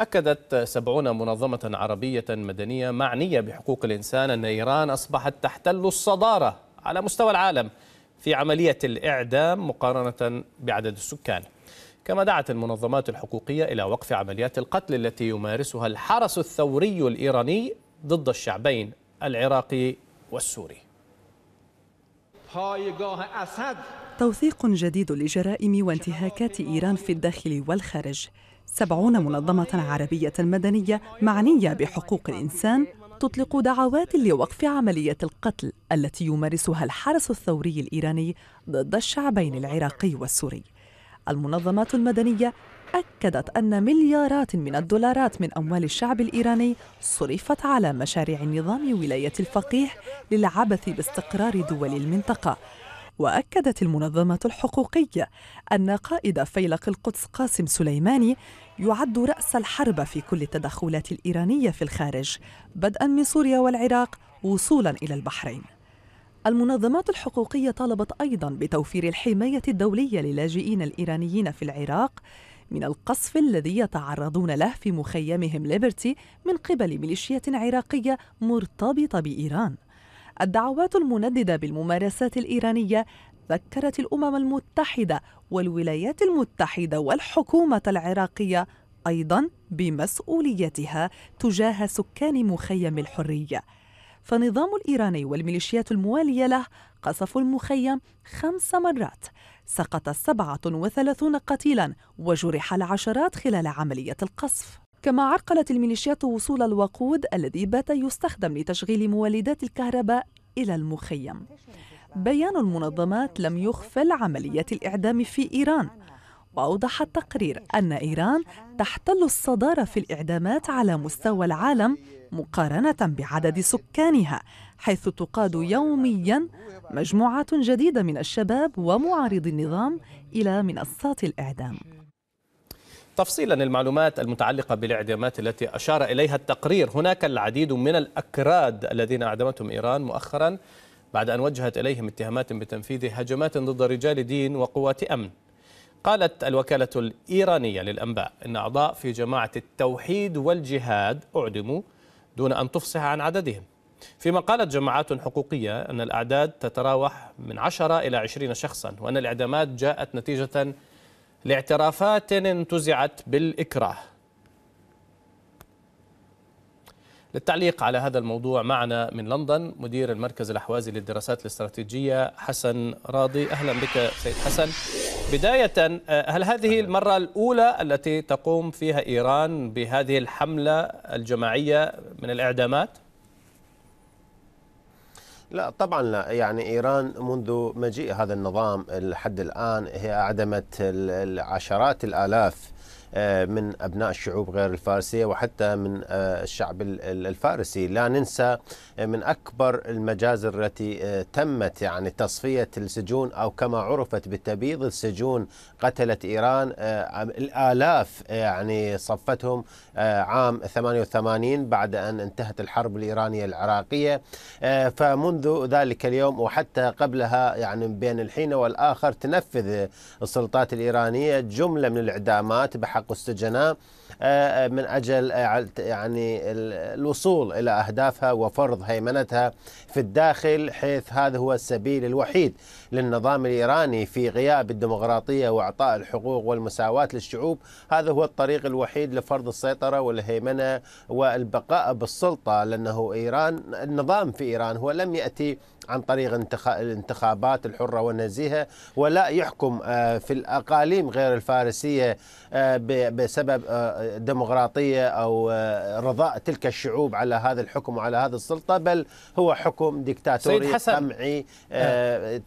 أكدت سبعون منظمة عربية مدنية معنية بحقوق الإنسان أن إيران أصبحت تحتل الصدارة على مستوى العالم في عملية الإعدام مقارنة بعدد السكان كما دعت المنظمات الحقوقية إلى وقف عمليات القتل التي يمارسها الحرس الثوري الإيراني ضد الشعبين العراقي والسوري توثيق جديد لجرائم وانتهاكات إيران في الداخل والخارج سبعون منظمة عربية مدنية معنية بحقوق الإنسان تطلق دعوات لوقف عملية القتل التي يمارسها الحرس الثوري الإيراني ضد الشعبين العراقي والسوري. المنظمات المدنية أكدت أن مليارات من الدولارات من أموال الشعب الإيراني صرفت على مشاريع نظام ولاية الفقيه للعبث باستقرار دول المنطقة واكدت المنظمه الحقوقيه ان قائد فيلق القدس قاسم سليماني يعد راس الحرب في كل التدخلات الايرانيه في الخارج بدءا من سوريا والعراق وصولا الى البحرين المنظمات الحقوقيه طالبت ايضا بتوفير الحمايه الدوليه للاجئين الايرانيين في العراق من القصف الذي يتعرضون له في مخيمهم ليبرتي من قبل ميليشيات عراقيه مرتبطه بايران الدعوات المنددة بالممارسات الإيرانية ذكرت الأمم المتحدة والولايات المتحدة والحكومة العراقية أيضا بمسؤوليتها تجاه سكان مخيم الحرية فنظام الإيراني والميليشيات الموالية له قصفوا المخيم خمس مرات سقط 37 قتيلا وجرح العشرات خلال عملية القصف كما عرقلت الميليشيات وصول الوقود الذي بات يستخدم لتشغيل مولدات الكهرباء إلى المخيم بيان المنظمات لم يخفل عمليات الإعدام في إيران وأوضح التقرير أن إيران تحتل الصدارة في الإعدامات على مستوى العالم مقارنة بعدد سكانها حيث تقاد يوميا مجموعات جديدة من الشباب ومعارضي النظام إلى منصات الإعدام تفصيلا المعلومات المتعلقة بالإعدامات التي أشار إليها التقرير هناك العديد من الأكراد الذين أعدمتهم إيران مؤخرا بعد أن وجهت إليهم اتهامات بتنفيذ هجمات ضد رجال دين وقوات أمن قالت الوكالة الإيرانية للأنباء أن أعضاء في جماعة التوحيد والجهاد أعدموا دون أن تفصح عن عددهم فيما قالت جماعات حقوقية أن الأعداد تتراوح من 10 إلى 20 شخصا وأن الإعدامات جاءت نتيجة لاعترافات انتزعت بالإكراه للتعليق على هذا الموضوع معنا من لندن مدير المركز الأحوازي للدراسات الاستراتيجية حسن راضي أهلا بك سيد حسن بداية هل هذه المرة الأولى التي تقوم فيها إيران بهذه الحملة الجماعية من الإعدامات؟ لا طبعا لا يعني ايران منذ مجيء هذا النظام لحد الان هي اعدمت العشرات الالاف آه، من أبناء الشعوب غير الفارسية وحتى من آه، الشعب الفارسي لا ننسى آه، من أكبر المجازر التي تمت يعني تصفية السجون أو كما عرفت بتبييض السجون قتلت إيران الآلاف يعني صفتهم عام 88 بعد أن انتهت الحرب الإيرانية العراقية فمنذ ذلك اليوم وحتى قبلها يعني بين الحين والآخر تنفذ السلطات الإيرانية جملة من الإعدامات بحق حق السجناء آه، آه، من أجل آه، يعني الوصول إلى أهدافها وفرض هيمنتها في الداخل حيث هذا هو السبيل الوحيد للنظام الإيراني في غياب الديمقراطية وإعطاء الحقوق والمساواة للشعوب هذا هو الطريق الوحيد لفرض السيطرة والهيمنة والبقاء بالسلطة لأنه إيران النظام في إيران هو لم يأتي عن طريق الانتخابات الحرة والنزيهة ولا يحكم آه، في الأقاليم غير الفارسية آه، بسبب آه، ديمقراطية أو رضاء تلك الشعوب على هذا الحكم وعلى هذه السلطة بل هو حكم ديكتاتوري قمعي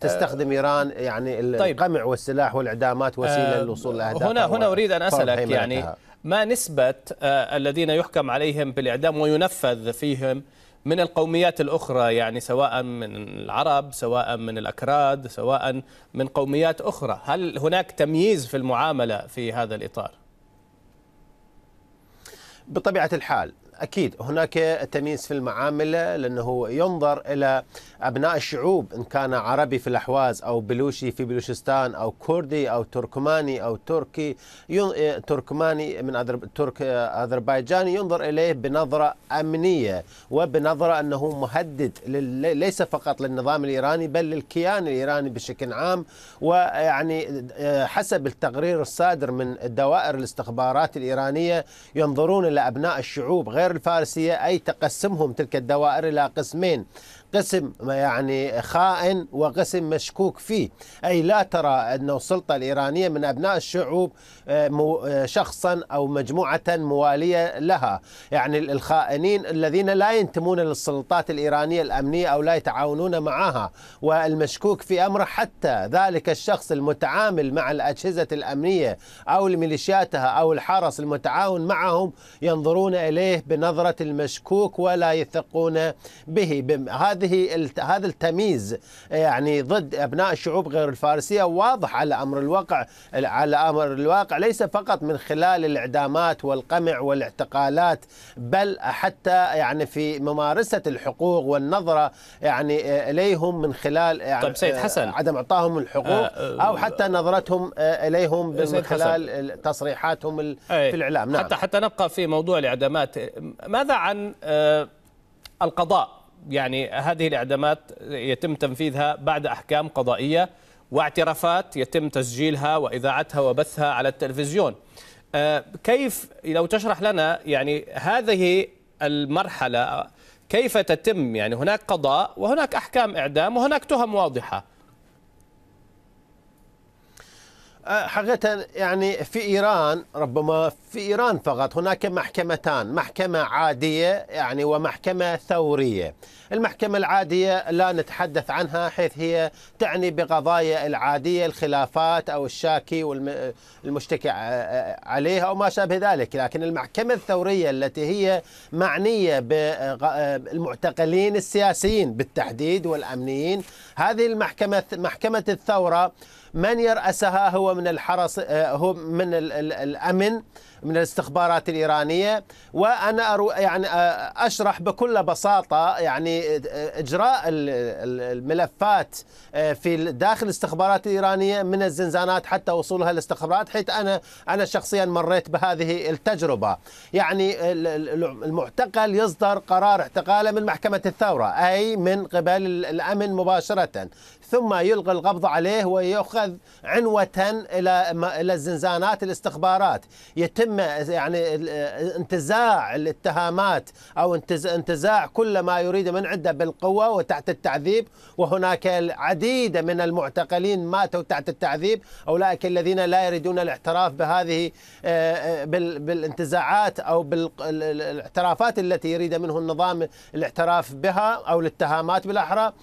تستخدم إيران يعني طيب. القمع والسلاح والإعدامات وسيلة للوصول لأهدافها هنا هنا أريد أن أسألك يعني ما نسبة الذين يحكم عليهم بالإعدام وينفذ فيهم من القوميات الأخرى يعني سواء من العرب سواء من الأكراد سواء من قوميات أخرى هل هناك تمييز في المعاملة في هذا الإطار؟ بطبيعة الحال أكيد هناك تمييز في المعاملة لأنه ينظر إلى أبناء الشعوب إن كان عربي في الأحواز أو بلوشي في بلوشستان أو كردي أو تركماني أو تركي آه، تركماني من أذرب... ترك آه، أذربيجاني ينظر إليه بنظرة أمنية وبنظرة أنه مهدد لل... ليس فقط للنظام الإيراني بل للكيان الإيراني بشكل عام ويعني آه، حسب التقرير الصادر من دوائر الاستخبارات الإيرانية ينظرون إلى أبناء الشعوب غير الدوائر الفارسية أي تقسمهم تلك الدوائر إلى قسمين قسم يعني خائن وقسم مشكوك فيه أي لا ترى ان السلطة الإيرانية من أبناء الشعوب آه، آه، شخصا أو مجموعة موالية لها يعني الخائنين الذين لا ينتمون للسلطات الإيرانية الأمنية أو لا يتعاونون معها والمشكوك في أمره حتى ذلك الشخص المتعامل مع الأجهزة الأمنية أو الميليشياتها أو الحرس المتعاون معهم ينظرون إليه بنظرة المشكوك ولا يثقون به هذا هذه هذا التمييز آه، يعني ضد ابناء الشعوب غير الفارسيه واضح على امر الواقع على امر الواقع ليس فقط من خلال الاعدامات والقمع والاعتقالات بل حتى يعني في ممارسه الحقوق والنظره يعني آه، اليهم من خلال يعني طيب سيد آه، حسن عدم اعطائهم الحقوق او حتى نظرتهم اليهم من خلال تصريحاتهم في الاعلام نعم. حتى حتى نبقى في موضوع الاعدامات ماذا عن القضاء يعني هذه الاعدامات يتم تنفيذها بعد احكام قضائيه واعترافات يتم تسجيلها واذاعتها وبثها على التلفزيون. آه، كيف لو تشرح لنا يعني هذه المرحله كيف تتم يعني هناك قضاء وهناك احكام اعدام وهناك تهم واضحه. آه، حقيقة يعني في إيران ربما في إيران فقط هناك محكمتان محكمة عادية يعني ومحكمة ثورية المحكمة العادية لا نتحدث عنها حيث هي تعني بقضايا العادية الخلافات أو الشاكي والمشتكي عليها أو ما شابه ذلك لكن المحكمة الثورية التي هي معنية بالمعتقلين السياسيين بالتحديد والأمنيين هذه المحكمة محكمة الثورة من يرأسها هو من الحرس آه، هو من الأمن من الاستخبارات الإيرانية وأنا أرو يعني آه، أشرح بكل بساطة يعني آه، إجراء الملفات في داخل الاستخبارات الإيرانية من الزنزانات حتى وصولها للاستخبارات حيث أنا أنا شخصيا مريت بهذه التجربة يعني المعتقل يصدر قرار اعتقاله من محكمة الثورة أي من قبل الأمن مباشرة ثم يلغي القبض عليه ويؤخذ تتخذ عنوة إلى إلى الزنزانات الاستخبارات يتم يعني انتزاع الاتهامات أو انتزاع كل ما يريد من عنده بالقوة وتحت التعذيب وهناك العديد من المعتقلين ماتوا تحت التعذيب أولئك الذين لا يريدون الاعتراف بهذه آه، آه، بالانتزاعات أو بالاعترافات التي يريد منه النظام الاعتراف بها أو الاتهامات بالأحرى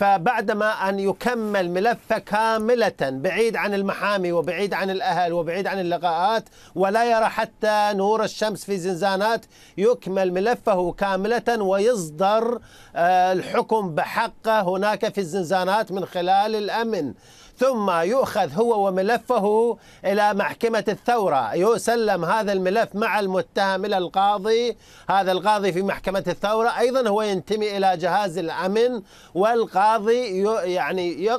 فبعدما أن يكمل ملفه كاملة بعيد عن المحامي وبعيد عن الأهل وبعيد عن اللقاءات ولا يرى حتى نور الشمس في زنزانات يكمل ملفه كاملة ويصدر آه، الحكم بحقه هناك في الزنزانات من خلال الأمن ثم يؤخذ هو وملفه إلى محكمة الثورة يسلم هذا الملف مع المتهم إلى القاضي هذا القاضي في محكمة الثورة أيضا هو ينتمي إلى جهاز الأمن والقاضي يعني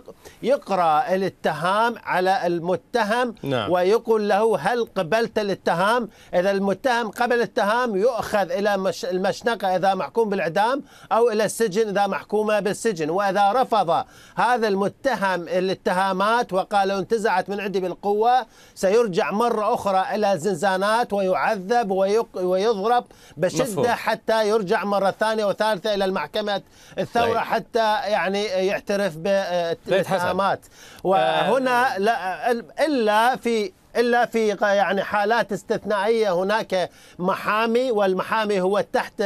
يقرأ الاتهام على المتهم نعم. ويقول له هل قبلت الاتهام إذا المتهم قبل الاتهام يؤخذ إلى المشنقة إذا محكوم بالإعدام أو إلى السجن إذا محكومة بالسجن وإذا رفض هذا المتهم الاتهام مات وقال لو انتزعت من عندي بالقوة سيرجع مرة أخرى إلى الزنزانات ويعذب ويضرب بشدة مفهوم. حتى يرجع مرة ثانية وثالثة إلى المحكمة الثورة طيب. حتى يعني يعترف طيب، بالتهامات آه، وهنا لا إلا في الا في يعني حالات استثنائيه هناك محامي والمحامي هو تحت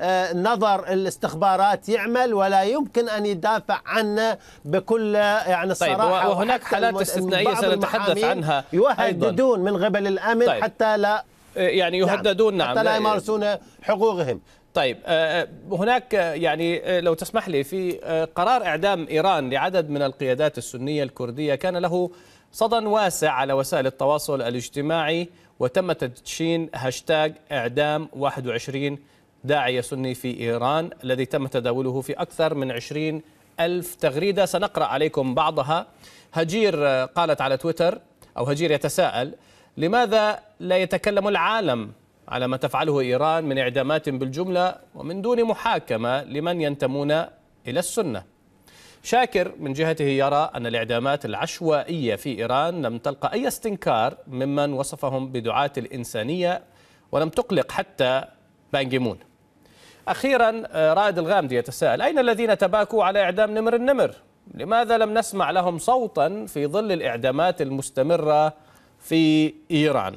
آه، نظر الاستخبارات يعمل ولا يمكن ان يدافع عنه بكل يعني طيب، صراحه طيب وهناك حالات استثنائيه سنتحدث عنها يهددون من قبل الامن طيب حتى لا آه، يعني نعم. يهددون نعم حتى لا آه، يمارسون حقوقهم طيب هناك يعني لو تسمح لي في قرار اعدام ايران لعدد من القيادات السنيه الكرديه كان له صدى واسع على وسائل التواصل الاجتماعي وتم تدشين هاشتاغ إعدام 21 داعية سني في إيران الذي تم تداوله في أكثر من 20 ألف تغريدة سنقرأ عليكم بعضها هجير قالت على تويتر أو هجير يتساءل لماذا لا يتكلم العالم على ما تفعله إيران من إعدامات بالجملة ومن دون محاكمة لمن ينتمون إلى السنة شاكر من جهته يرى أن الإعدامات العشوائية في إيران لم تلقى أي استنكار ممن وصفهم بدعاة الإنسانية ولم تقلق حتى بانجيمون أخيرا آه، رائد الغامدي يتساءل أين الذين تباكوا على إعدام نمر النمر؟ لماذا لم نسمع لهم صوتا في ظل الإعدامات المستمرة في إيران؟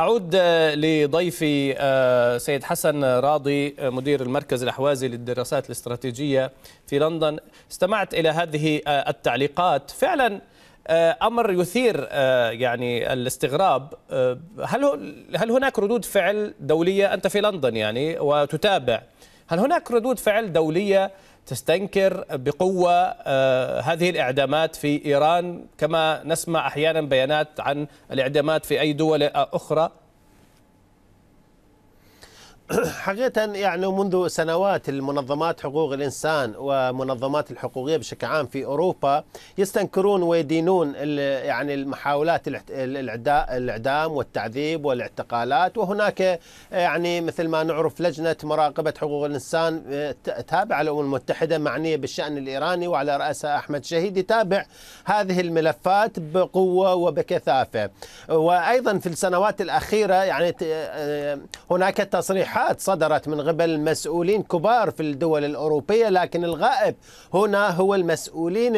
أعود آه، لضيفي آه، سيد حسن راضي آه، مدير المركز الأحوازي للدراسات الاستراتيجية في لندن استمعت إلى هذه التعليقات فعلا أمر يثير يعني الاستغراب هل هل هناك ردود فعل دولية أنت في لندن يعني وتتابع هل هناك ردود فعل دولية تستنكر بقوة آه، هذه الإعدامات في إيران كما نسمع أحيانا بيانات عن الإعدامات في أي دول أخرى حقيقة يعني منذ سنوات المنظمات حقوق الإنسان ومنظمات الحقوقية بشكل عام في أوروبا يستنكرون ويدينون يعني المحاولات الإعدام والتعذيب والاعتقالات وهناك يعني مثل ما نعرف لجنة مراقبة حقوق الإنسان آه، تابعة للأمم المتحدة معنية بالشأن الإيراني وعلى رأسها أحمد شهيد يتابع هذه الملفات بقوة وبكثافة وأيضا في السنوات الأخيرة يعني آه، هناك تصريحات تصريحات صدرت من قبل مسؤولين كبار في الدول الأوروبية لكن الغائب هنا هو المسؤولين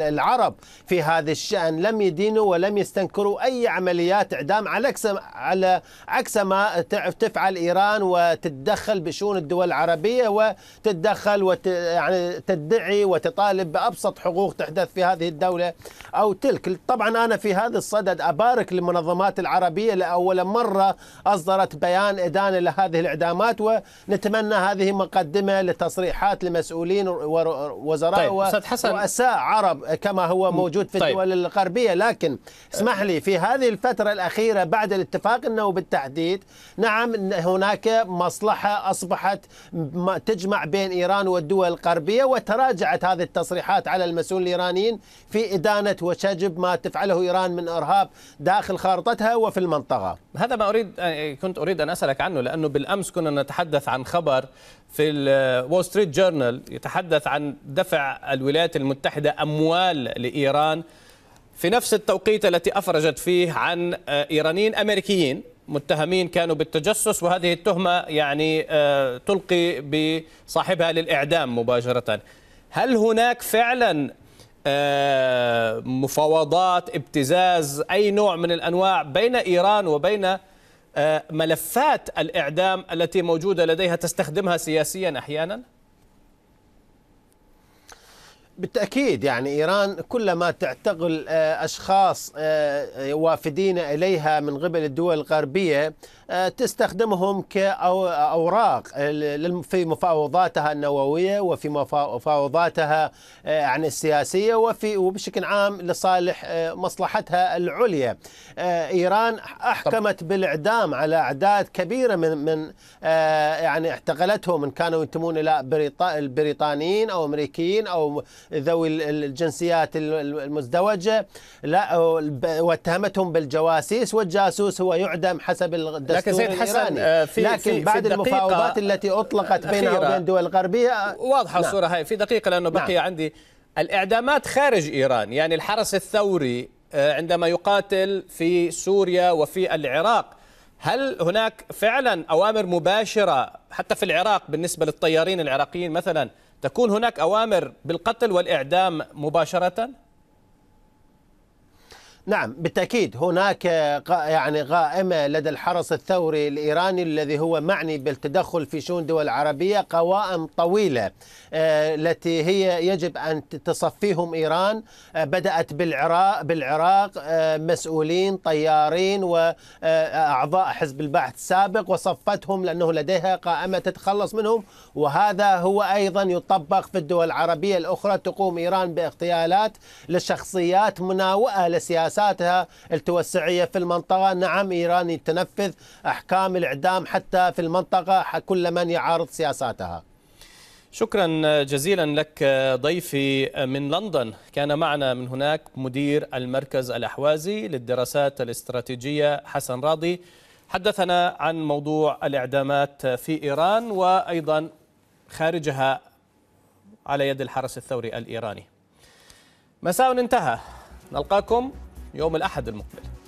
العرب في هذا الشأن لم يدينوا ولم يستنكروا أي عمليات إعدام على عكس على عكس ما تفعل إيران وتتدخل بشؤون الدول العربية وتتدخل وت يعني تدعي وتطالب بأبسط حقوق تحدث في هذه الدولة أو تلك طبعا أنا في هذا الصدد أبارك للمنظمات العربية لأول مرة أصدرت بيان إدانة لهذه الاعدامات ونتمنى هذه مقدمه لتصريحات لمسؤولين ووزراء طيب. ورؤساء عرب كما هو موجود في طيب. الدول الغربيه لكن اسمح لي في هذه الفتره الاخيره بعد الاتفاق النووي بالتحديد نعم هناك مصلحه اصبحت تجمع بين ايران والدول الغربيه وتراجعت هذه التصريحات على المسؤولين الايرانيين في ادانه وشجب ما تفعله ايران من ارهاب داخل خارطتها وفي المنطقه. هذا ما اريد كنت اريد ان اسالك عنه لانه بال بالامس كنا نتحدث عن خبر في وول ستريت جورنال يتحدث عن دفع الولايات المتحده اموال لايران في نفس التوقيت التي افرجت فيه عن آه، ايرانيين امريكيين متهمين كانوا بالتجسس وهذه التهمه يعني آه، تلقي بصاحبها للاعدام مباشره. هل هناك فعلا آه، مفاوضات ابتزاز اي نوع من الانواع بين ايران وبين آه، ملفات الإعدام التي موجودة لديها تستخدمها سياسيا أحيانا؟ بالتأكيد يعني إيران كلما تعتقل آه، أشخاص آه، وافدين إليها من قبل الدول الغربية آه، تستخدمهم كأوراق في مفاوضاتها النووية وفي مفاوضاتها آه، عن يعني السياسية وفي وبشكل عام لصالح آه، مصلحتها العليا إيران أحكمت بالإعدام على أعداد كبيرة من من يعني اعتقلتهم من كانوا ينتمون إلى البريطانيين أو أمريكيين أو ذوي الجنسيات المزدوجة لا واتهمتهم بالجواسيس والجاسوس هو يعدم حسب الدستور لكن سيد حسن آه، في لكن في بعد في المفاوضات التي اطلقت بينها وبين الدول الغربيه واضحه نعم. الصوره هاي في دقيقه لانه بقي نعم. عندي الاعدامات خارج ايران يعني الحرس الثوري آه، عندما يقاتل في سوريا وفي العراق هل هناك فعلا اوامر مباشره حتى في العراق بالنسبه للطيارين العراقيين مثلا تكون هناك اوامر بالقتل والاعدام مباشره؟ نعم بالتأكيد هناك يعني قائمة لدى الحرس الثوري الإيراني الذي هو معني بالتدخل في شؤون دول العربية قوائم طويلة آه، التي هي يجب أن تصفيهم إيران آه، بدأت بالعراق بالعراق آه، مسؤولين طيارين وأعضاء حزب البعث السابق وصفتهم لأنه لديها قائمة تتخلص منهم وهذا هو أيضا يطبق في الدول العربية الأخرى تقوم إيران باغتيالات لشخصيات مناوئة لسياسات سياساتها التوسعية في المنطقة نعم إيران تنفذ أحكام الإعدام حتى في المنطقة كل من يعارض سياساتها شكرا جزيلا لك ضيفي من لندن كان معنا من هناك مدير المركز الأحوازي للدراسات الاستراتيجية حسن راضي حدثنا عن موضوع الإعدامات في إيران وأيضا خارجها على يد الحرس الثوري الإيراني مساء انتهى نلقاكم يوم الأحد المقبل